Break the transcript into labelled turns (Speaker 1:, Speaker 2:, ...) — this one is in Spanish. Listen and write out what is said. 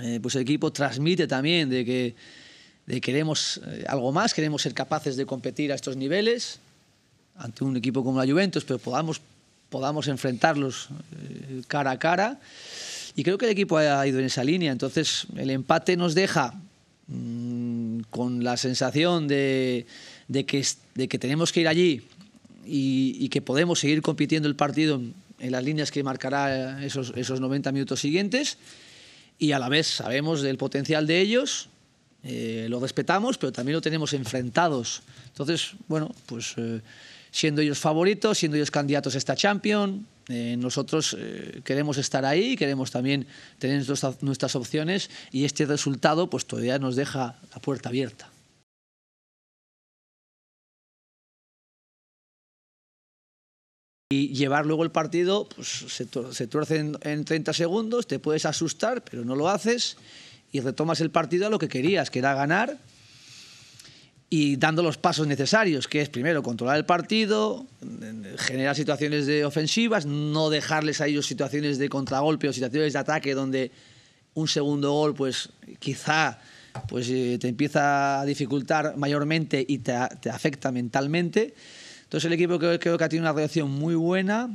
Speaker 1: Eh, pues el equipo transmite también de que queremos eh, algo más, queremos ser capaces de competir a estos niveles ante un equipo como la Juventus, pero podamos, enfrentarlos eh, cara a cara. Y creo que el equipo ha ido en esa línea. Entonces, el empate nos deja mm, con la sensación de, que, tenemos que ir allí y, que podemos seguir compitiendo el partido en, las líneas que marcará esos, esos 90 minutos siguientes y a la vez sabemos del potencial de ellos, eh, lo respetamos, pero también lo tenemos enfrentados. Entonces, bueno, pues eh, siendo ellos favoritos, siendo ellos candidatos a esta champion eh, nosotros queremos estar ahí, queremos también tener nuestras opciones y este resultado pues todavía nos deja la puerta abierta. y llevar luego el partido pues, se, tuerce en, 30 segundos, te puedes asustar, pero no lo haces y retomas el partido a lo que querías, que era ganar y dando los pasos necesarios, que es primero controlar el partido, generar situaciones de ofensivas, no dejarles a ellos situaciones de contragolpe o situaciones de ataque donde un segundo gol pues quizá pues, eh, te empieza a dificultar mayormente y te afecta mentalmente entonces el equipo creo, que ha tenido una reacción muy buena,